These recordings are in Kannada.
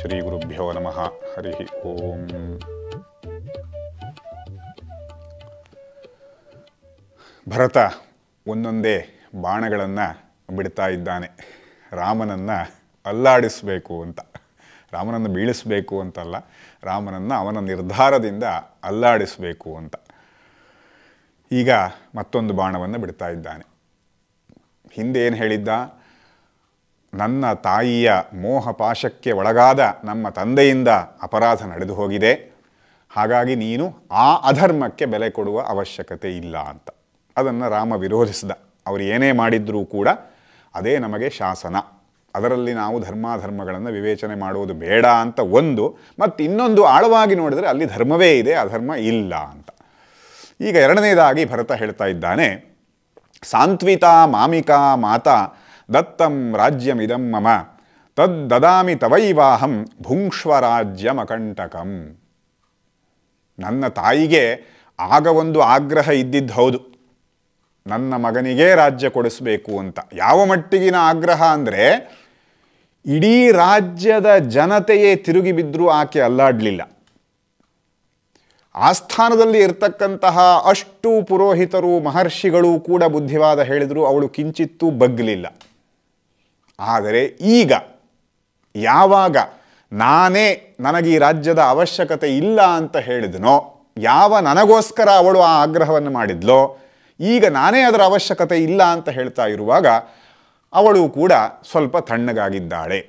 ಶ್ರೀ ಗುರುಭ್ಯೋ ನಮಃ ಹರಿ ಓಂ ಭರತ ಒಂದೊಂದೇ ಬಾಣಗಳನ್ನು ಬಿಡ್ತಾ ಇದ್ದಾನೆ ರಾಮನನ್ನು ಅಲ್ಲಾಡಿಸಬೇಕು ಅಂತ ರಾಮನನ್ನು ಬೀಳಿಸಬೇಕು ಅಂತಲ್ಲ ರಾಮನನ್ನು ಅವನ ನಿರ್ಧಾರದಿಂದ ಅಲ್ಲಾಡಿಸಬೇಕು ಅಂತ ಈಗ ಮತ್ತೊಂದು ಬಾಣವನ್ನು ಬಿಡ್ತಾ ಇದ್ದಾನೆ ಹಿಂದೆ ಏನು ಹೇಳಿದ್ದ ನನ್ನ ತಾಯಿಯ ಮೋಹ ಪಾಶಕ್ಕೆ ಒಳಗಾದ ನಮ್ಮ ತಂದೆಯಿಂದ ಅಪರಾಧ ನಡೆದು ಹೋಗಿದೆ ಹಾಗಾಗಿ ನೀನು ಆ ಅಧರ್ಮಕ್ಕೆ ಬೆಲೆ ಕೊಡುವ ಅವಶ್ಯಕತೆ ಇಲ್ಲ ಅಂತ ಅದನ್ನು ರಾಮ ವಿರೋಧಿಸಿದ ಅವರು ಏನೇ ಮಾಡಿದ್ರೂ ಕೂಡ ಅದೇ ನಮಗೆ ಶಾಸನ ಅದರಲ್ಲಿ ನಾವು ಧರ್ಮಾಧರ್ಮಗಳನ್ನು ವಿವೇಚನೆ ಮಾಡುವುದು ಬೇಡ ಅಂತ ಒಂದು ಮತ್ತು ಇನ್ನೊಂದು ಆಳವಾಗಿ ನೋಡಿದರೆ ಅಲ್ಲಿ ಧರ್ಮವೇ ಇದೆ ಅಧರ್ಮ ಇಲ್ಲ ಅಂತ ಈಗ ಎರಡನೇದಾಗಿ ಭರತ ಹೇಳ್ತಾ ಇದ್ದಾನೆ ಸಾಂತ್ವಿತಾ ಮಾಮಿಕಾ ಮಾತಾ ದತ್ತಂ ರಾಜ್ಯಮಿದಂ ಮಮ ತದ್ದದಾಮಿ ತವೈವಾಹಂ ಭುಂಕ್ಷ್ವ ರಾಜ್ಯಮಕಂಟಕಂ ನನ್ನ ತಾಯಿಗೆ ಆಗ ಒಂದು ಆಗ್ರಹ ಇದ್ದಿದ್ದು ಹೌದು ನನ್ನ ಮಗನಿಗೆ ರಾಜ್ಯ ಕೊಡಿಸ್ಬೇಕು ಅಂತ ಯಾವ ಮಟ್ಟಿಗಿನ ಆಗ್ರಹ ಅಂದರೆ ಇಡೀ ರಾಜ್ಯದ ಜನತೆಯೇ ತಿರುಗಿ ಬಿದ್ದರೂ ಆಕೆ ಅಲ್ಲಾಡಲಿಲ್ಲ ಆಸ್ಥಾನದಲ್ಲಿ ಇರ್ತಕ್ಕಂತಹ ಅಷ್ಟು ಪುರೋಹಿತರು ಮಹರ್ಷಿಗಳು ಕೂಡ ಬುದ್ಧಿವಾದ ಹೇಳಿದರೂ ಅವಳು ಕಿಂಚಿತ್ತೂ ಬಗ್ಗಲಿಲ್ಲ ಆದರೆ ಈಗ ಯಾವಾಗ ನಾನೇ ನನಗೆ ಈ ರಾಜ್ಯದ ಅವಶ್ಯಕತೆ ಇಲ್ಲ ಅಂತ ಹೇಳಿದನೋ ಯಾವ ನನಗೋಸ್ಕರ ಅವಳು ಆ ಆಗ್ರಹವನ್ನು ಮಾಡಿದ್ಲೋ ಈಗ ನಾನೇ ಅದರ ಅವಶ್ಯಕತೆ ಇಲ್ಲ ಅಂತ ಹೇಳ್ತಾ ಇರುವಾಗ ಅವಳು ಕೂಡ ಸ್ವಲ್ಪ ತಣ್ಣಗಾಗಿದ್ದಾಳೆ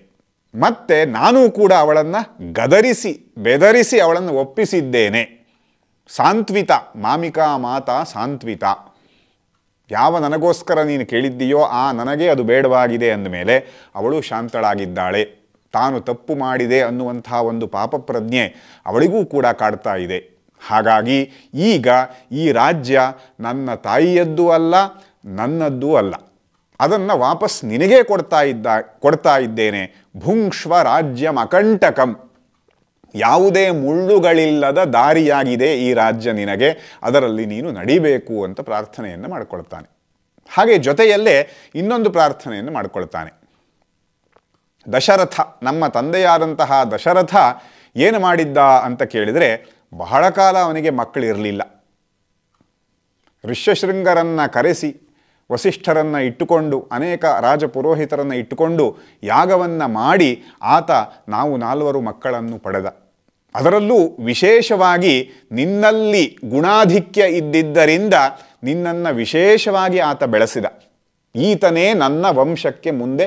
ಮತ್ತೆ ನಾನೂ ಕೂಡ ಅವಳನ್ನು ಗದರಿಸಿ ಬೆದರಿಸಿ ಅವಳನ್ನು ಒಪ್ಪಿಸಿದ್ದೇನೆ ಸಾಂತ್ವಿತ ಮಾಮಿಕಾ ಮಾತಾ ಸಾಂತ್ವಿತ ಯಾವ ನನಗೋಸ್ಕರ ನೀನು ಕೇಳಿದ್ದೀಯೋ ಆ ನನಗೆ ಅದು ಬೇಡವಾಗಿದೆ ಅಂದಮೇಲೆ ಅವಳು ಶಾಂತಳಾಗಿದ್ದಾಳೆ ತಾನು ತಪ್ಪು ಮಾಡಿದೆ ಅನ್ನುವಂಥ ಒಂದು ಪಾಪ ಪ್ರಜ್ಞೆ ಅವಳಿಗೂ ಕೂಡ ಕಾಡ್ತಾ ಇದೆ ಹಾಗಾಗಿ ಈಗ ಈ ರಾಜ್ಯ ನನ್ನ ತಾಯಿಯದ್ದು ಅಲ್ಲ ನನ್ನದ್ದೂ ಅಲ್ಲ ಅದನ್ನು ವಾಪಸ್ ನಿನಗೇ ಕೊಡ್ತಾ ಇದ್ದ ಕೊಡ್ತಾ ಇದ್ದೇನೆ ಭುಂಕ್ಷ್ವ ರಾಜ್ಯಮಕಂಟಕಂ ಯಾವುದೇ ಮುಳ್ಳುಗಳಿಲ್ಲದ ದಾರಿಯಾಗಿದೆ ಈ ರಾಜ್ಯ ನಿನಗೆ ಅದರಲ್ಲಿ ನೀನು ನಡಿಬೇಕು ಅಂತ ಪ್ರಾರ್ಥನೆಯನ್ನು ಮಾಡಿಕೊಳ್ತಾನೆ ಹಾಗೆ ಜೊತೆಯಲ್ಲೇ ಇನ್ನೊಂದು ಪ್ರಾರ್ಥನೆಯನ್ನು ಮಾಡಿಕೊಳ್ತಾನೆ ದಶರಥ ನಮ್ಮ ತಂದೆಯಾದಂತಹ ದಶರಥ ಏನು ಮಾಡಿದ್ದ ಅಂತ ಕೇಳಿದರೆ ಬಹಳ ಕಾಲ ಅವನಿಗೆ ಮಕ್ಕಳಿರಲಿಲ್ಲ ಋಷ್ಯಶೃಂಗರನ್ನು ಕರೆಸಿ ವಸಿಷ್ಠರನ್ನು ಇಟ್ಟುಕೊಂಡು ಅನೇಕ ರಾಜ ಇಟ್ಟುಕೊಂಡು ಯಾಗವನ್ನು ಮಾಡಿ ಆತ ನಾವು ನಾಲ್ವರು ಮಕ್ಕಳನ್ನು ಪಡೆದ ಅದರಲ್ಲೂ ವಿಶೇಷವಾಗಿ ನಿನ್ನಲ್ಲಿ ಗುಣಾಧಿಕ್ಯ ಇದ್ದಿದ್ದರಿಂದ ನಿನ್ನನ್ನು ವಿಶೇಷವಾಗಿ ಆತ ಬೆಳೆಸಿದ ಈತನೇ ನನ್ನ ವಂಶಕ್ಕೆ ಮುಂದೆ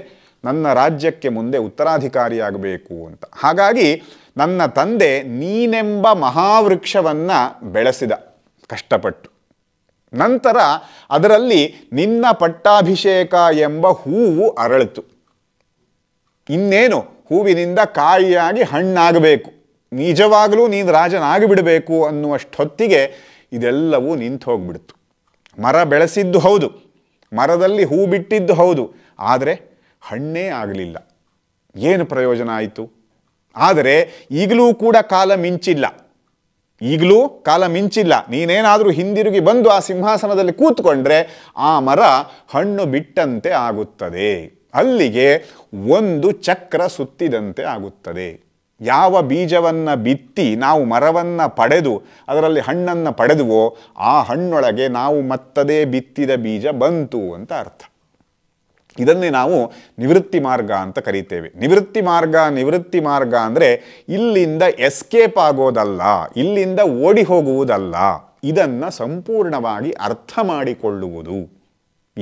ನನ್ನ ರಾಜ್ಯಕ್ಕೆ ಮುಂದೆ ಉತ್ತರಾಧಿಕಾರಿಯಾಗಬೇಕು ಅಂತ ಹಾಗಾಗಿ ನನ್ನ ತಂದೆ ನೀನೆಂಬ ಮಹಾವೃಕ್ಷವನ್ನು ಬೆಳೆಸಿದ ಕಷ್ಟಪಟ್ಟು ನಂತರ ಅದರಲ್ಲಿ ನಿನ್ನ ಪಟ್ಟಾಭಿಷೇಕ ಎಂಬ ಹೂವು ಅರಳಿತು ಇನ್ನೇನು ಹೂವಿನಿಂದ ಕಾಯಿಯಾಗಿ ಹಣ್ಣಾಗಬೇಕು ನಿಜವಾಗಲೂ ನೀನು ರಾಜನಾಗಿಬಿಡಬೇಕು ಅನ್ನುವಷ್ಟೊತ್ತಿಗೆ ಇದೆಲ್ಲವೂ ನಿಂತು ಹೋಗ್ಬಿಡ್ತು ಮರ ಬೆಳೆಸಿದ್ದು ಹೌದು ಮರದಲ್ಲಿ ಹೂ ಬಿಟ್ಟಿದ್ದು ಹೌದು ಆದರೆ ಹಣ್ಣೇ ಆಗಲಿಲ್ಲ ಏನು ಪ್ರಯೋಜನ ಆಯಿತು ಆದರೆ ಈಗಲೂ ಕೂಡ ಕಾಲ ಮಿಂಚಿಲ್ಲ ಈಗಲೂ ಕಾಲ ಮಿಂಚಿಲ್ಲ ನೀನೇನಾದರೂ ಹಿಂದಿರುಗಿ ಬಂದು ಆ ಸಿಂಹಾಸನದಲ್ಲಿ ಕೂತ್ಕೊಂಡ್ರೆ ಆ ಮರ ಹಣ್ಣು ಬಿಟ್ಟಂತೆ ಆಗುತ್ತದೆ ಅಲ್ಲಿಗೆ ಒಂದು ಚಕ್ರ ಸುತ್ತಿದಂತೆ ಆಗುತ್ತದೆ ಯಾವ ಬೀಜವನ್ನು ಬಿತ್ತಿ ನಾವು ಮರವನ್ನು ಪಡೆದು ಅದರಲ್ಲಿ ಹಣ್ಣನ್ನು ಪಡೆದುವೋ ಆ ಹಣ್ಣೊಳಗೆ ನಾವು ಮತ್ತದೇ ಬಿತ್ತಿದ ಬೀಜ ಬಂತು ಅಂತ ಅರ್ಥ ಇದನ್ನೇ ನಾವು ನಿವೃತ್ತಿ ಮಾರ್ಗ ಅಂತ ಕರಿತೇವೆ ನಿವೃತ್ತಿ ಮಾರ್ಗ ನಿವೃತ್ತಿ ಮಾರ್ಗ ಅಂದರೆ ಇಲ್ಲಿಂದ ಎಸ್ಕೇಪ್ ಆಗೋದಲ್ಲ ಇಲ್ಲಿಂದ ಓಡಿ ಹೋಗುವುದಲ್ಲ ಇದನ್ನು ಸಂಪೂರ್ಣವಾಗಿ ಅರ್ಥ ಮಾಡಿಕೊಳ್ಳುವುದು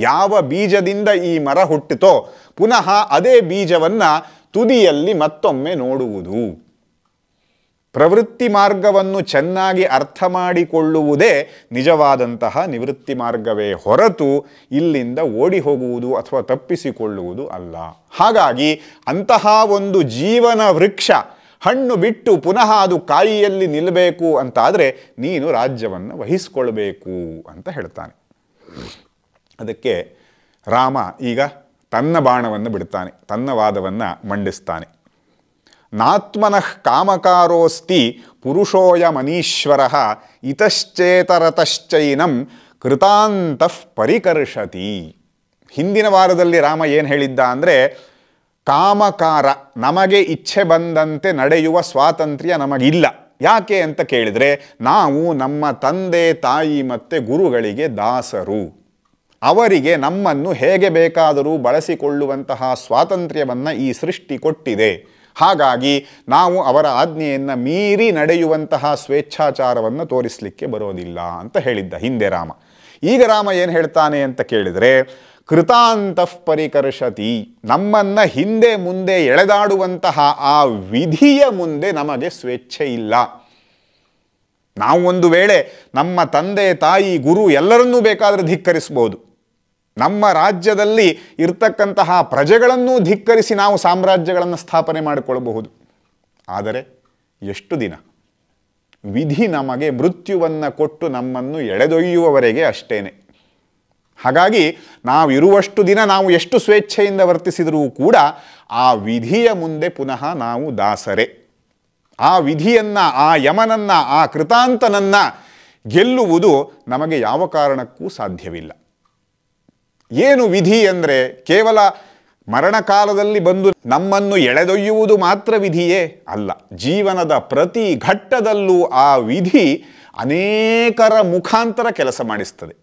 ಯಾವ ಬೀಜದಿಂದ ಈ ಮರ ಹುಟ್ಟಿತೋ ಪುನಃ ಅದೇ ಬೀಜವನ್ನು ತುದಿಯಲ್ಲಿ ಮತ್ತೊಮ್ಮೆ ನೋಡುವುದು ಪ್ರವೃತ್ತಿ ಮಾರ್ಗವನ್ನು ಚೆನ್ನಾಗಿ ಅರ್ಥ ಮಾಡಿಕೊಳ್ಳುವುದೇ ನಿಜವಾದಂತಹ ನಿವೃತ್ತಿ ಮಾರ್ಗವೇ ಹೊರತು ಇಲ್ಲಿಂದ ಓಡಿ ಹೋಗುವುದು ಅಥವಾ ತಪ್ಪಿಸಿಕೊಳ್ಳುವುದು ಅಲ್ಲ ಹಾಗಾಗಿ ಅಂತಹ ಒಂದು ಜೀವನ ವೃಕ್ಷ ಹಣ್ಣು ಬಿಟ್ಟು ಪುನಃ ಅದು ಕಾಯಿಯಲ್ಲಿ ನಿಲ್ಲಬೇಕು ಅಂತಾದರೆ ನೀನು ರಾಜ್ಯವನ್ನು ವಹಿಸಿಕೊಳ್ಬೇಕು ಅಂತ ಹೇಳ್ತಾನೆ ಅದಕ್ಕೆ ರಾಮ ಈಗ ತನ್ನ ಬಾಣವನ್ನು ಬಿಡ್ತಾನೆ ತನ್ನ ವಾದವನ್ನು ಮಂಡಿಸ್ತಾನೆ ನಾತ್ಮನಃ ಕಾಮಕಾರೋಸ್ತಿ ಪುರುಷೋಯ ಮನೀಶ್ವರ ಇತಶ್ಚೇತರತಶ್ಚೈನಂ ಕೃತಾಂತಃ ಪರಿಕರ್ಷತಿ ಹಿಂದಿನ ವಾರದಲ್ಲಿ ರಾಮ ಏನು ಹೇಳಿದ್ದ ಅಂದರೆ ಕಾಮಕಾರ ನಮಗೆ ಇಚ್ಛೆ ಬಂದಂತೆ ನಡೆಯುವ ಸ್ವಾತಂತ್ರ್ಯ ನಮಗಿಲ್ಲ ಯಾಕೆ ಅಂತ ಕೇಳಿದರೆ ನಾವು ನಮ್ಮ ತಂದೆ ತಾಯಿ ಮತ್ತು ಗುರುಗಳಿಗೆ ದಾಸರು ಅವರಿಗೆ ನಮ್ಮನ್ನು ಹೇಗೆ ಬೇಕಾದರೂ ಬಳಸಿಕೊಳ್ಳುವಂತಹ ಸ್ವಾತಂತ್ರ್ಯವನ್ನು ಈ ಸೃಷ್ಟಿ ಕೊಟ್ಟಿದೆ ಹಾಗಾಗಿ ನಾವು ಅವರ ಆಜ್ಞೆಯನ್ನು ಮೀರಿ ನಡೆಯುವಂತಹ ಸ್ವೇಚ್ಛಾಚಾರವನ್ನು ತೋರಿಸಲಿಕ್ಕೆ ಬರೋದಿಲ್ಲ ಅಂತ ಹೇಳಿದ್ದ ಹಿಂದೆ ರಾಮ ಈಗ ರಾಮ ಏನು ಹೇಳ್ತಾನೆ ಅಂತ ಕೇಳಿದರೆ ಕೃತಾಂತಃ ಪರಿಕರ್ಷತಿ ನಮ್ಮನ್ನು ಹಿಂದೆ ಮುಂದೆ ಎಳೆದಾಡುವಂತಹ ಆ ವಿಧಿಯ ಮುಂದೆ ನಮಗೆ ಸ್ವೇಚ್ಛೆ ಇಲ್ಲ ನಾವು ಒಂದು ವೇಳೆ ನಮ್ಮ ತಂದೆ ತಾಯಿ ಗುರು ಎಲ್ಲರನ್ನೂ ಬೇಕಾದರೆ ಧಿಕ್ಕರಿಸ್ಬೋದು ನಮ್ಮ ರಾಜ್ಯದಲ್ಲಿ ಇರ್ತಕ್ಕಂತಹ ಪ್ರಜೆಗಳನ್ನು ಧಿಕ್ಕರಿಸಿ ನಾವು ಸಾಮ್ರಾಜ್ಯಗಳನ್ನು ಸ್ಥಾಪನೆ ಮಾಡಿಕೊಳ್ಳಬಹುದು ಆದರೆ ಎಷ್ಟು ದಿನ ವಿಧಿ ನಮಗೆ ಮೃತ್ಯುವನ್ನು ಕೊಟ್ಟು ನಮ್ಮನ್ನು ಎಳೆದೊಯ್ಯುವವರೆಗೆ ಅಷ್ಟೇನೆ ಹಾಗಾಗಿ ನಾವು ಇರುವಷ್ಟು ದಿನ ನಾವು ಎಷ್ಟು ಸ್ವೇಚ್ಛೆಯಿಂದ ವರ್ತಿಸಿದರೂ ಕೂಡ ಆ ವಿಧಿಯ ಮುಂದೆ ಪುನಃ ನಾವು ದಾಸರೆ ಆ ವಿಧಿಯನ್ನು ಆ ಯಮನನ್ನು ಆ ಕೃತಾಂತನನ್ನು ಗೆಲ್ಲುವುದು ನಮಗೆ ಯಾವ ಕಾರಣಕ್ಕೂ ಸಾಧ್ಯವಿಲ್ಲ ಏನು ವಿಧಿ ಅಂದರೆ ಕೇವಲ ಮರಣಕಾಲದಲ್ಲಿ ಬಂದು ನಮ್ಮನ್ನು ಎಳೆದೊಯ್ಯುವುದು ಮಾತ್ರ ವಿಧಿಯೇ ಅಲ್ಲ ಜೀವನದ ಪ್ರತಿ ಘಟ್ಟದಲ್ಲೂ ಆ ವಿಧಿ ಅನೇಕರ ಮುಖಾಂತರ ಕೆಲಸ ಮಾಡಿಸ್ತದೆ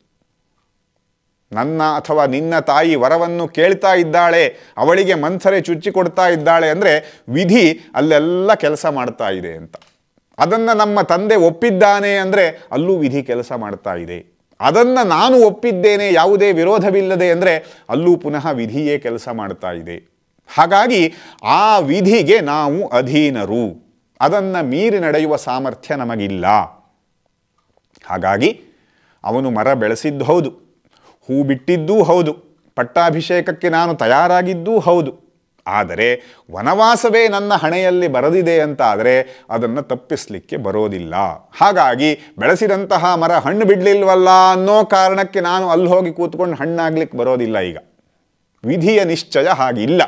ನನ್ನ ಅಥವಾ ನಿನ್ನ ತಾಯಿ ವರವನ್ನು ಕೇಳ್ತಾ ಇದ್ದಾಳೆ ಅವಳಿಗೆ ಮಂಥರೆ ಚುಚ್ಚಿಕೊಡ್ತಾ ಇದ್ದಾಳೆ ಅಂದರೆ ವಿಧಿ ಅಲ್ಲೆಲ್ಲ ಕೆಲಸ ಮಾಡ್ತಾ ಇದೆ ಅಂತ ಅದನ್ನು ನಮ್ಮ ತಂದೆ ಒಪ್ಪಿದ್ದಾನೆ ಅಂದರೆ ಅಲ್ಲೂ ವಿಧಿ ಕೆಲಸ ಮಾಡ್ತಾ ಇದೆ ಅದನ್ನು ನಾನು ಒಪ್ಪಿದ್ದೇನೆ ಯಾವುದೇ ವಿರೋಧವಿಲ್ಲದೆ ಅಂದರೆ ಅಲ್ಲೂ ಪುನಃ ವಿಧಿಯೇ ಕೆಲಸ ಮಾಡ್ತಾ ಇದೆ ಹಾಗಾಗಿ ಆ ವಿಧಿಗೆ ನಾವು ಅಧೀನರು ಅದನ್ನು ಮೀರಿ ನಡೆಯುವ ಸಾಮರ್ಥ್ಯ ನಮಗಿಲ್ಲ ಹಾಗಾಗಿ ಅವನು ಮರ ಬೆಳೆಸಿದ್ದು ಹೌದು ಹೂ ಬಿಟ್ಟಿದ್ದೂ ಹೌದು ಪಟ್ಟಾಭಿಷೇಕಕ್ಕೆ ನಾನು ತಯಾರಾಗಿದ್ದೂ ಹೌದು ಆದರೆ ವನವಾಸವೇ ನನ್ನ ಹಣೆಯಲ್ಲಿ ಬರದಿದೆ ಅಂತ ಆದರೆ ಅದನ್ನು ತಪ್ಪಿಸಲಿಕ್ಕೆ ಬರೋದಿಲ್ಲ ಹಾಗಾಗಿ ಬೆಳೆಸಿದಂತಹ ಮರ ಹಣ್ಣು ಬಿಡಲಿಲ್ವಲ್ಲ ಅನ್ನೋ ಕಾರಣಕ್ಕೆ ನಾನು ಅಲ್ಲಿ ಹೋಗಿ ಕೂತ್ಕೊಂಡು ಹಣ್ಣಾಗ್ಲಿಕ್ಕೆ ಬರೋದಿಲ್ಲ ಈಗ ವಿಧಿಯ ನಿಶ್ಚಯ ಹಾಗಿಲ್ಲ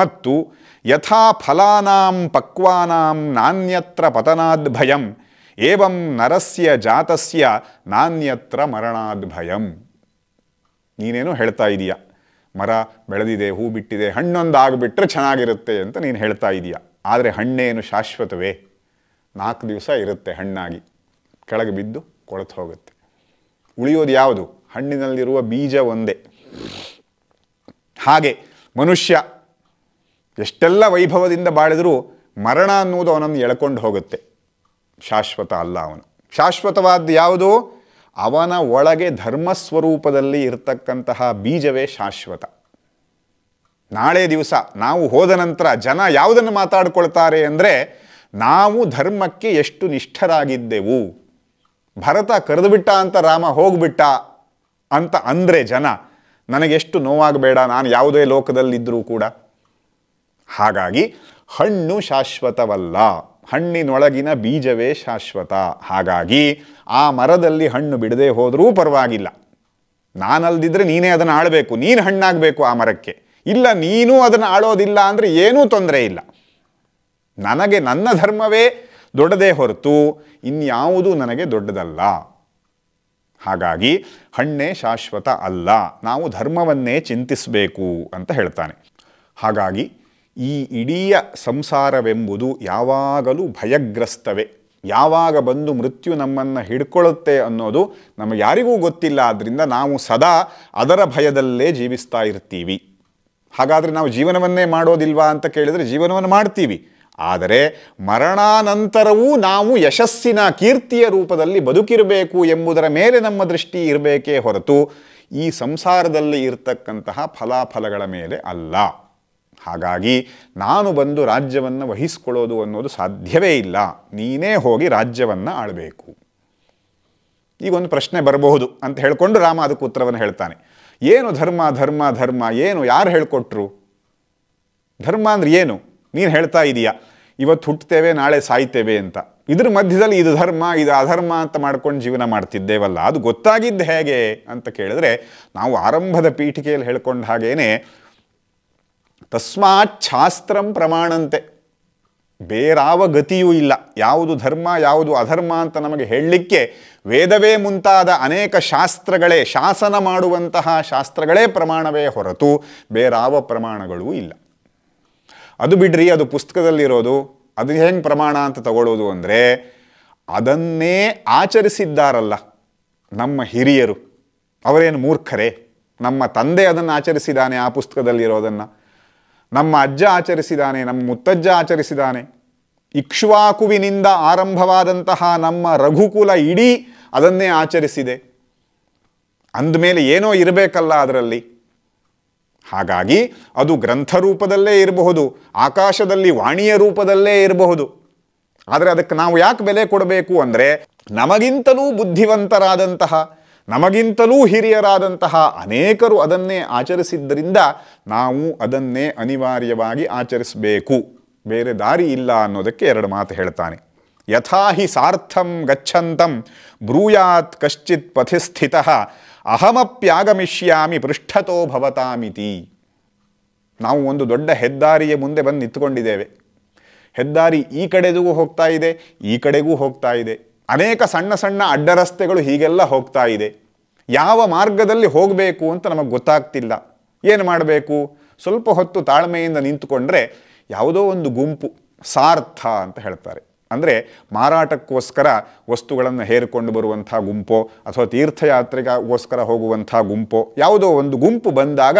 ಮತ್ತು ಯಥಾ ಫಲಾನಾಂ ಪಕ್ವಾನಾಂ ನಾನ್ಯತ್ರ ಪತನಾದ್ ಭಯಂ ಏವಂ ನರಸ್ಯ ಜಾತಸ್ಯ ನಾನ್ಯತ್ರ ಮರಣಾದ್ ಭಯಂ ನೀನೇನು ಹೇಳ್ತಾ ಇದೀಯಾ ಮರ ಬೆಳೆದಿದೆ ಹೂ ಬಿಟ್ಟಿದೆ ಹಣ್ಣೊಂದು ಆಗಿಬಿಟ್ರೆ ಚೆನ್ನಾಗಿರುತ್ತೆ ಅಂತ ನೀನು ಹೇಳ್ತಾ ಇದೀಯ ಆದರೆ ಹಣ್ಣೇನು ಶಾಶ್ವತವೇ ನಾಲ್ಕು ದಿವಸ ಇರುತ್ತೆ ಹಣ್ಣಾಗಿ ಕೆಳಗೆ ಬಿದ್ದು ಕೊಳತು ಹೋಗುತ್ತೆ ಉಳಿಯೋದು ಯಾವುದು ಹಣ್ಣಿನಲ್ಲಿರುವ ಬೀಜ ಒಂದೇ ಹಾಗೆ ಮನುಷ್ಯ ಎಷ್ಟೆಲ್ಲ ವೈಭವದಿಂದ ಬಾಳಿದರೂ ಮರಣ ಅನ್ನೋದು ಅವನನ್ನು ಎಳ್ಕೊಂಡು ಹೋಗುತ್ತೆ ಶಾಶ್ವತ ಅಲ್ಲ ಅವನು ಶಾಶ್ವತವಾದ ಯಾವುದು ಅವನ ಒಳಗೆ ಧರ್ಮಸ್ವರೂಪದಲ್ಲಿ ಇರತಕ್ಕಂತಹ ಬೀಜವೇ ಶಾಶ್ವತ ನಾಳೆ ದಿವಸ ನಾವು ಹೋದ ನಂತರ ಜನ ಯಾವುದನ್ನು ಮಾತಾಡ್ಕೊಳ್ತಾರೆ ಅಂದರೆ ನಾವು ಧರ್ಮಕ್ಕೆ ಎಷ್ಟು ನಿಷ್ಠರಾಗಿದ್ದೆವು ಭರತ ಕರೆದುಬಿಟ್ಟ ಅಂತ ರಾಮ ಹೋಗ್ಬಿಟ್ಟ ಅಂತ ಅಂದರೆ ಜನ ನನಗೆಷ್ಟು ನೋವಾಗಬೇಡ ನಾನು ಯಾವುದೇ ಲೋಕದಲ್ಲಿದ್ದರೂ ಕೂಡ ಹಾಗಾಗಿ ಹಣ್ಣು ಶಾಶ್ವತವಲ್ಲ ಹಣ್ಣಿನೊಳಗಿನ ಬೀಜವೇ ಶಾಶ್ವತ ಹಾಗಾಗಿ ಆ ಮರದಲ್ಲಿ ಹಣ್ಣು ಬಿಡದೆ ಹೋದರೂ ಪರವಾಗಿಲ್ಲ ನಾನಲ್ದಿದ್ರೆ ನೀನೇ ಅದನ್ನು ಆಳಬೇಕು ನೀನು ಹಣ್ಣಾಗಬೇಕು ಆ ಮರಕ್ಕೆ ಇಲ್ಲ ನೀನು ಅದನ್ನು ಆಳೋದಿಲ್ಲ ಅಂದರೆ ಏನೂ ತೊಂದರೆ ಇಲ್ಲ ನನಗೆ ನನ್ನ ಧರ್ಮವೇ ದೊಡ್ಡದೇ ಹೊರತು ಇನ್ಯಾವುದೂ ನನಗೆ ದೊಡ್ಡದಲ್ಲ ಹಾಗಾಗಿ ಹಣ್ಣೇ ಶಾಶ್ವತ ಅಲ್ಲ ನಾವು ಧರ್ಮವನ್ನೇ ಚಿಂತಿಸಬೇಕು ಅಂತ ಹೇಳ್ತಾನೆ ಹಾಗಾಗಿ ಈ ಇಡೀ ಸಂಸಾರವೆಂಬುದು ಯಾವಾಗಲೂ ಭಯಗ್ರಸ್ತವೇ ಯಾವಾಗ ಬಂದು ಮೃತ್ಯು ನಮ್ಮನ್ನು ಹಿಡ್ಕೊಳ್ಳುತ್ತೆ ಅನ್ನೋದು ನಮಗೆ ಯಾರಿಗೂ ಗೊತ್ತಿಲ್ಲ ಆದ್ದರಿಂದ ನಾವು ಸದಾ ಅದರ ಭಯದಲ್ಲೇ ಜೀವಿಸ್ತಾ ಇರ್ತೀವಿ ಹಾಗಾದರೆ ನಾವು ಜೀವನವನ್ನೇ ಮಾಡೋದಿಲ್ವಾ ಅಂತ ಕೇಳಿದರೆ ಜೀವನವನ್ನು ಮಾಡ್ತೀವಿ ಆದರೆ ಮರಣಾನಂತರವೂ ನಾವು ಯಶಸ್ಸಿನ ಕೀರ್ತಿಯ ರೂಪದಲ್ಲಿ ಬದುಕಿರಬೇಕು ಎಂಬುದರ ಮೇಲೆ ನಮ್ಮ ದೃಷ್ಟಿ ಇರಬೇಕೇ ಹೊರತು ಈ ಸಂಸಾರದಲ್ಲಿ ಇರತಕ್ಕಂತಹ ಫಲಾಫಲಗಳ ಮೇಲೆ ಅಲ್ಲ ಹಾಗಾಗಿ ನಾನು ಬಂದು ರಾಜ್ಯವನ್ನು ವಹಿಸ್ಕೊಳ್ಳೋದು ಅನ್ನೋದು ಸಾಧ್ಯವೇ ಇಲ್ಲ ನೀನೇ ಹೋಗಿ ರಾಜ್ಯವನ್ನು ಆಳಬೇಕು ಈಗ ಒಂದು ಪ್ರಶ್ನೆ ಬರಬಹುದು ಅಂತ ಹೇಳಿಕೊಂಡು ರಾಮ ಅದಕ್ಕೆ ಉತ್ತರವನ್ನು ಹೇಳ್ತಾನೆ ಏನು ಧರ್ಮ ಧರ್ಮ ಧರ್ಮ ಏನು ಯಾರು ಹೇಳಿಕೊಟ್ರು ಧರ್ಮ ಅಂದ್ರೆ ಏನು ನೀನು ಹೇಳ್ತಾ ಇದೀಯಾ ಇವತ್ತು ಹುಟ್ಟುತ್ತೇವೆ ನಾಳೆ ಸಾಯ್ತೇವೆ ಅಂತ ಇದ್ರ ಮಧ್ಯದಲ್ಲಿ ಇದು ಧರ್ಮ ಇದು ಅಧರ್ಮ ಅಂತ ಮಾಡ್ಕೊಂಡು ಜೀವನ ಮಾಡ್ತಿದ್ದೇವಲ್ಲ ಅದು ಗೊತ್ತಾಗಿದ್ದು ಹೇಗೆ ಅಂತ ಕೇಳಿದ್ರೆ ನಾವು ಆರಂಭದ ಪೀಠಿಕೆಯಲ್ಲಿ ಹೇಳ್ಕೊಂಡ ಹಾಗೇನೆ ತಸ್ಮಾತ್ ಶಾಸ್ತ್ರಂ ಪ್ರಮಾಣಂತೆ ಬೇರಾವ ಗತಿಯೂ ಇಲ್ಲ ಯಾವುದು ಧರ್ಮ ಯಾವುದು ಅಧರ್ಮ ಅಂತ ನಮಗೆ ಹೇಳಲಿಕ್ಕೆ ವೇದವೇ ಮುಂತಾದ ಅನೇಕ ಶಾಸ್ತ್ರಗಳೇ ಶಾಸನ ಮಾಡುವಂತಹ ಶಾಸ್ತ್ರಗಳೇ ಪ್ರಮಾಣವೇ ಹೊರತು ಬೇರಾವ ಪ್ರಮಾಣಗಳೂ ಇಲ್ಲ ಅದು ಬಿಡ್ರಿ ಅದು ಪುಸ್ತಕದಲ್ಲಿರೋದು ಅದು ಹೆಂಗೆ ಪ್ರಮಾಣ ಅಂತ ತಗೊಳ್ಳೋದು ಅಂದರೆ ಅದನ್ನೇ ಆಚರಿಸಿದ್ದಾರಲ್ಲ ನಮ್ಮ ಹಿರಿಯರು ಅವರೇನು ಮೂರ್ಖರೇ ನಮ್ಮ ತಂದೆ ಅದನ್ನು ಆಚರಿಸಿದ್ದಾನೆ ಆ ಪುಸ್ತಕದಲ್ಲಿರೋದನ್ನು ನಮ್ಮ ಅಜ್ಜ ಆಚರಿಸಿದಾನೆ ನಮ್ಮ ಮುತ್ತಜ್ಜ ಆಚರಿಸಿದಾನೆ ಇಕ್ಷ್ವಾಕುವಿನಿಂದ ಆರಂಭವಾದಂತಹ ನಮ್ಮ ರಘುಕುಲ ಇಡೀ ಅದನ್ನೇ ಆಚರಿಸಿದೆ ಅಂದಮೇಲೆ ಏನೋ ಇರಬೇಕಲ್ಲ ಅದರಲ್ಲಿ ಹಾಗಾಗಿ ಅದು ಗ್ರಂಥ ರೂಪದಲ್ಲೇ ಇರಬಹುದು ಆಕಾಶದಲ್ಲಿ ವಾಣಿಯ ರೂಪದಲ್ಲೇ ಇರಬಹುದು ಆದರೆ ಅದಕ್ಕೆ ನಾವು ಯಾಕೆ ಬೆಲೆ ಕೊಡಬೇಕು ಅಂದರೆ ನಮಗಿಂತಲೂ ಬುದ್ಧಿವಂತರಾದಂತಹ ನಮಗಿಂತಲೂ ಹಿರಿಯರಾದಂತಹ ಅನೇಕರು ಅದನ್ನೇ ಆಚರಿಸಿದ್ದರಿಂದ ನಾವು ಅದನ್ನೇ ಅನಿವಾರ್ಯವಾಗಿ ಆಚರಿಸಬೇಕು ಬೇರೆ ದಾರಿ ಇಲ್ಲ ಅನ್ನೋದಕ್ಕೆ ಎರಡು ಮಾತು ಹೇಳ್ತಾನೆ ಯಥಾ ಹಿ ಸಾರ್ಥಂ ಗಚ್ಚಂತಂ ಬ್ರೂಯಾತ್ ಕಶ್ಚಿತ್ ಪಥಿಸ್ಥಿತ ಅಹಮಪ್ಯಾಗಮಿಷ್ಯಾಮಿ ಪೃಷ್ಠತೋ ಭವತಾಮಿತಿ ನಾವು ಒಂದು ದೊಡ್ಡ ಹೆದ್ದಾರಿಯ ಮುಂದೆ ಬಂದು ನಿಂತ್ಕೊಂಡಿದ್ದೇವೆ ಹೆದ್ದಾರಿ ಈ ಕಡೆಗೂ ಹೋಗ್ತಾ ಇದೆ ಈ ಕಡೆಗೂ ಹೋಗ್ತಾ ಇದೆ ಅನೇಕ ಸಣ್ಣ ಸಣ್ಣ ಅಡ್ಡರಸ್ತೆಗಳು ಹೀಗೆಲ್ಲ ಹೋಗ್ತಾ ಇದೆ ಯಾವ ಮಾರ್ಗದಲ್ಲಿ ಹೋಗಬೇಕು ಅಂತ ನಮಗೆ ಗೊತ್ತಾಗ್ತಿಲ್ಲ ಏನು ಮಾಡಬೇಕು ಸ್ವಲ್ಪ ಹೊತ್ತು ತಾಳ್ಮೆಯಿಂದ ನಿಂತುಕೊಂಡ್ರೆ ಯಾವುದೋ ಒಂದು ಗುಂಪು ಸಾರ್ಥ ಅಂತ ಹೇಳ್ತಾರೆ ಅಂದರೆ ಮಾರಾಟಕ್ಕೋಸ್ಕರ ವಸ್ತುಗಳನ್ನು ಹೇರಿಕೊಂಡು ಬರುವಂಥ ಗುಂಪೋ ಅಥವಾ ತೀರ್ಥಯಾತ್ರೆಗೋಸ್ಕರ ಹೋಗುವಂಥ ಗುಂಪೋ ಯಾವುದೋ ಒಂದು ಗುಂಪು ಬಂದಾಗ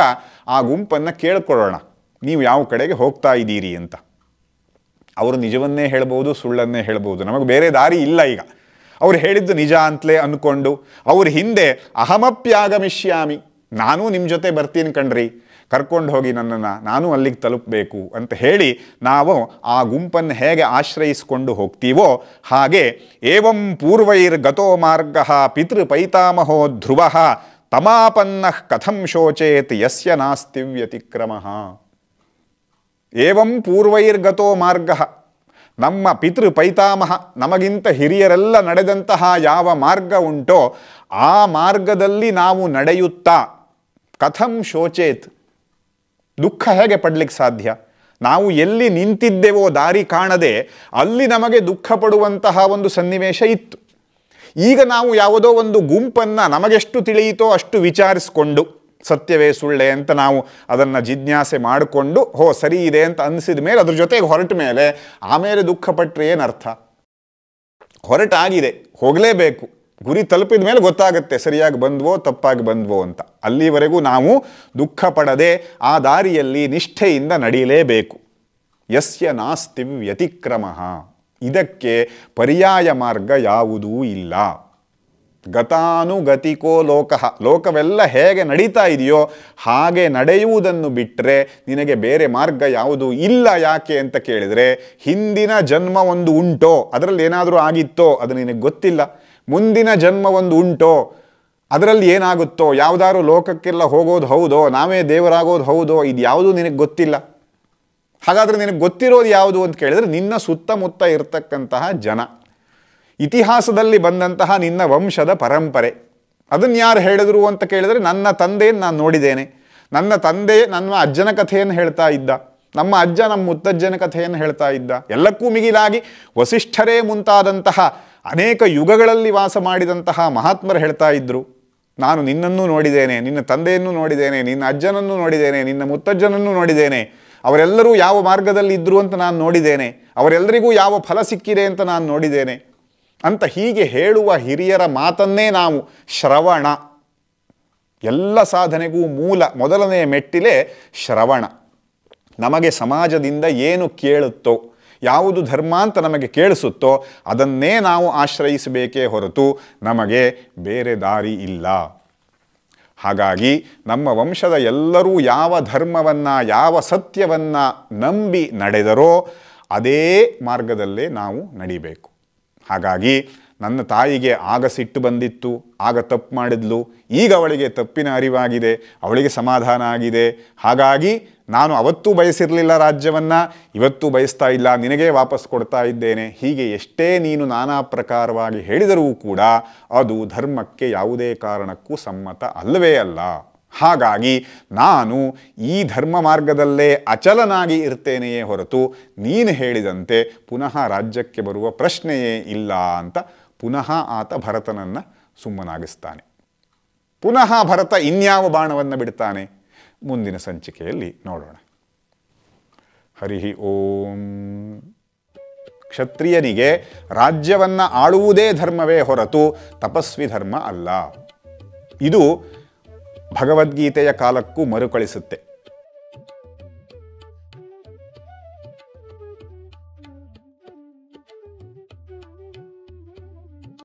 ಆ ಗುಂಪನ್ನು ಕೇಳ್ಕೊಳ್ಳೋಣ ನೀವು ಯಾವ ಕಡೆಗೆ ಹೋಗ್ತಾ ಇದ್ದೀರಿ ಅಂತ ಅವರು ನಿಜವನ್ನೇ ಹೇಳ್ಬೋದು ಸುಳ್ಳನ್ನೇ ಹೇಳ್ಬೋದು ನಮಗೆ ಬೇರೆ ದಾರಿ ಇಲ್ಲ ಈಗ ಅವ್ರು ಹೇಳಿದ್ದು ನಿಜ ಅಂತಲೇ ಅಂದ್ಕೊಂಡು ಅವ್ರ ಹಿಂದೆ ಅಹಮಪ್ಯಾಗಮಿಷ್ಯಾಮಿ ನಾನೂ ನಿಮ್ಮ ಜೊತೆ ಬರ್ತೀನಿ ಕಣ್ರಿ ಕರ್ಕೊಂಡು ಹೋಗಿ ನನ್ನನ್ನು ನಾನು ಅಲ್ಲಿಗೆ ತಲುಪಬೇಕು ಅಂತ ಹೇಳಿ ನಾವು ಆ ಗುಂಪನ್ನು ಹೇಗೆ ಆಶ್ರಯಿಸಿಕೊಂಡು ಹೋಗ್ತೀವೋ ಹಾಗೆ ಏವಂ ಪೂರ್ವೈರ್ ಗತೋ ಮಾರ್ಗ ಪಿತೃ ಪೈತಾಮಹೋ ಧ್ರುವ ತಮಾಪನ್ನ ಕಥಂ ಶೋಚೇತ್ ಯಸ್ಯ ನಾಸ್ತಿ ವ್ಯತಿಕ್ರಮಃ ಏವಂ ಪೂರ್ವೈರ್ಗತೋ ಮಾರ್ಗ ನಮ್ಮ ಪಿತೃ ಪೈತಾಮಹ ನಮಗಿಂತ ಹಿರಿಯರೆಲ್ಲ ನಡೆದಂತಹ ಯಾವ ಮಾರ್ಗ ಉಂಟೋ ಆ ಮಾರ್ಗದಲ್ಲಿ ನಾವು ನಡೆಯುತ್ತಾ ಕಥಂ ಶೋಚೇತ್ ದುಃಖ ಹೇಗೆ ಪಡ್ಲಿಕ್ಕೆ ಸಾಧ್ಯ ನಾವು ಎಲ್ಲಿ ನಿಂತಿದ್ದೆವೋ ದಾರಿ ಕಾಣದೆ ಅಲ್ಲಿ ನಮಗೆ ದುಃಖ ಪಡುವಂತಹ ಒಂದು ಸನ್ನಿವೇಶ ಇತ್ತು ಈಗ ನಾವು ಯಾವುದೋ ಒಂದು ಗುಂಪನ್ನು ನಮಗೆಷ್ಟು ತಿಳಿಯಿತೋ ಅಷ್ಟು ವಿಚಾರಿಸಿಕೊಂಡು ಸತ್ಯವೇ ಸುಳ್ಳೆ ಅಂತ ನಾವು ಅದನ್ನು ಜಿಜ್ಞಾಸೆ ಮಾಡಿಕೊಂಡು ಹೋ ಸರಿ ಇದೆ ಅಂತ ಅನಿಸಿದ ಮೇಲೆ ಅದ್ರ ಜೊತೆಗೆ ಹೊರಟ ಮೇಲೆ ಆಮೇಲೆ ದುಃಖಪಟ್ಟರೆ ಏನರ್ಥ ಹೊರಟಾಗಿದೆ ಹೋಗಲೇಬೇಕು ಗುರಿ ತಲುಪಿದ ಮೇಲೆ ಗೊತ್ತಾಗುತ್ತೆ ಸರಿಯಾಗಿ ಬಂದ್ವೋ ತಪ್ಪಾಗಿ ಬಂದ್ವೋ ಅಂತ ಅಲ್ಲಿವರೆಗೂ ನಾವು ದುಃಖ ಪಡದೆ ಆ ದಾರಿಯಲ್ಲಿ ನಿಷ್ಠೆಯಿಂದ ನಡೆಯಲೇಬೇಕು ಯಸ್ಯ ನಾಸ್ತಿ ವ್ಯತಿಕ್ರಮ ಇದಕ್ಕೆ ಪರ್ಯಾಯ ಮಾರ್ಗ ಯಾವುದೂ ಇಲ್ಲ ಗತಾನುಗತಿಕೋ ಲೋಕಃ ಲೋಕವೆಲ್ಲ ಹೇಗೆ ನಡೀತಾ ಇದೆಯೋ ಹಾಗೆ ನಡೆಯುವುದನ್ನು ಬಿಟ್ಟರೆ ನಿನಗೆ ಬೇರೆ ಮಾರ್ಗ ಯಾವುದು ಇಲ್ಲ ಯಾಕೆ ಅಂತ ಕೇಳಿದರೆ ಹಿಂದಿನ ಜನ್ಮ ಒಂದು ಉಂಟೋ ಅದರಲ್ಲಿ ಏನಾದರೂ ಆಗಿತ್ತೋ ಅದು ನಿನಗೆ ಗೊತ್ತಿಲ್ಲ ಮುಂದಿನ ಜನ್ಮ ಒಂದು ಉಂಟೋ ಅದರಲ್ಲಿ ಏನಾಗುತ್ತೋ ಯಾವುದಾದ್ರು ಲೋಕಕ್ಕೆಲ್ಲ ಹೋಗೋದು ಹೌದೋ ನಾವೇ ದೇವರಾಗೋದು ಹೌದೋ ಇದು ಯಾವುದೂ ನಿನಗೆ ಗೊತ್ತಿಲ್ಲ ಹಾಗಾದರೆ ನಿನಗೆ ಗೊತ್ತಿರೋದು ಯಾವುದು ಅಂತ ಕೇಳಿದರೆ ನಿನ್ನ ಸುತ್ತಮುತ್ತ ಇರತಕ್ಕಂತಹ ಜನ ಇತಿಹಾಸದಲ್ಲಿ ಬಂದಂತಹ ನಿನ್ನ ವಂಶದ ಪರಂಪರೆ ಅದನ್ನು ಯಾರು ಹೇಳಿದ್ರು ಅಂತ ಕೇಳಿದರೆ ನನ್ನ ತಂದೆಯನ್ನು ನಾನು ನೋಡಿದ್ದೇನೆ ನನ್ನ ತಂದೆ ನನ್ನ ಅಜ್ಜನ ಕಥೆಯನ್ನು ಹೇಳ್ತಾ ಇದ್ದ ನಮ್ಮ ಅಜ್ಜ ನಮ್ಮ ಮುತ್ತಜ್ಜನ ಕಥೆಯನ್ನು ಹೇಳ್ತಾ ಇದ್ದ ಎಲ್ಲಕ್ಕೂ ಮಿಗಿಲಾಗಿ ವಸಿಷ್ಠರೇ ಮುಂತಾದಂತಹ ಅನೇಕ ಯುಗಗಳಲ್ಲಿ ವಾಸ ಮಾಡಿದಂತಹ ಮಹಾತ್ಮರು ಹೇಳ್ತಾ ಇದ್ದರು ನಾನು ನಿನ್ನನ್ನು ನೋಡಿದ್ದೇನೆ ನಿನ್ನ ತಂದೆಯನ್ನು ನೋಡಿದ್ದೇನೆ ನಿನ್ನ ಅಜ್ಜನನ್ನು ನೋಡಿದ್ದೇನೆ ನಿನ್ನ ಮುತ್ತಜ್ಜನನ್ನು ನೋಡಿದ್ದೇನೆ ಅವರೆಲ್ಲರೂ ಯಾವ ಮಾರ್ಗದಲ್ಲಿ ಇದ್ದರು ಅಂತ ನಾನು ನೋಡಿದ್ದೇನೆ ಅವರೆಲ್ಲರಿಗೂ ಯಾವ ಫಲ ಸಿಕ್ಕಿದೆ ಅಂತ ನಾನು ನೋಡಿದ್ದೇನೆ ಅಂತ ಹೀಗೆ ಹೇಳುವ ಹಿರಿಯರ ಮಾತನ್ನೇ ನಾವು ಶ್ರವಣ ಎಲ್ಲ ಸಾಧನೆಗೂ ಮೂಲ ಮೊದಲನೆಯ ಮೆಟ್ಟಿಲೆ ಶ್ರವಣ ನಮಗೆ ಸಮಾಜದಿಂದ ಏನು ಕೇಳುತ್ತೋ ಯಾವುದು ಧರ್ಮ ಅಂತ ನಮಗೆ ಕೇಳಿಸುತ್ತೋ ಅದನ್ನೇ ನಾವು ಆಶ್ರಯಿಸಬೇಕೇ ಹೊರತು ನಮಗೆ ಬೇರೆ ದಾರಿ ಇಲ್ಲ ಹಾಗಾಗಿ ನಮ್ಮ ವಂಶದ ಎಲ್ಲರೂ ಯಾವ ಧರ್ಮವನ್ನು ಯಾವ ಸತ್ಯವನ್ನು ನಂಬಿ ನಡೆದರೋ ಅದೇ ಮಾರ್ಗದಲ್ಲೇ ನಾವು ನಡಿಬೇಕು ಹಾಗಾಗಿ ನನ್ನ ತಾಯಿಗೆ ಆಗ ಸಿಟ್ಟು ಬಂದಿತ್ತು ಆಗ ತಪ್ಪು ಮಾಡಿದ್ಲು ಈಗ ಅವಳಿಗೆ ತಪ್ಪಿನ ಅರಿವಾಗಿದೆ ಅವಳಿಗೆ ಸಮಾಧಾನ ಆಗಿದೆ ಹಾಗಾಗಿ ನಾನು ಅವತ್ತೂ ಬಯಸಿರಲಿಲ್ಲ ರಾಜ್ಯವನ್ನು ಇವತ್ತೂ ಬಯಸ್ತಾ ಇಲ್ಲ ನಿನಗೇ ವಾಪಸ್ ಕೊಡ್ತಾ ಇದ್ದೇನೆ ಹೀಗೆ ಎಷ್ಟೇ ನೀನು ನಾನಾ ಪ್ರಕಾರವಾಗಿ ಹೇಳಿದರೂ ಕೂಡ ಅದು ಧರ್ಮಕ್ಕೆ ಯಾವುದೇ ಕಾರಣಕ್ಕೂ ಸಮ್ಮತ ಅಲ್ಲವೇ ಅಲ್ಲ ಹಾಗಾಗಿ ನಾನು ಈ ಧರ್ಮ ಮಾರ್ಗದಲ್ಲೇ ಅಚಲನಾಗಿ ಇರ್ತೇನೆಯೇ ಹೊರತು ನೀನು ಹೇಳಿದಂತೆ ಪುನಃ ರಾಜ್ಯಕ್ಕೆ ಬರುವ ಪ್ರಶ್ನೆಯೇ ಇಲ್ಲ ಅಂತ ಪುನಃ ಆತ ಭರತನನ್ನು ಸುಮ್ಮನಾಗಿಸ್ತಾನೆ ಪುನಃ ಭರತ ಇನ್ಯಾವ ಬಾಣವನ್ನು ಬಿಡ್ತಾನೆ ಮುಂದಿನ ಸಂಚಿಕೆಯಲ್ಲಿ ನೋಡೋಣ ಹರಿ ಓಂ ಕ್ಷತ್ರಿಯನಿಗೆ ರಾಜ್ಯವನ್ನು ಆಳುವುದೇ ಧರ್ಮವೇ ಹೊರತು ತಪಸ್ವಿ ಧರ್ಮ ಅಲ್ಲ ಇದು ಭಗವದ್ಗೀತೆಯ ಕಾಲಕ್ಕೂ ಮರುಕಳಿಸುತ್ತೆ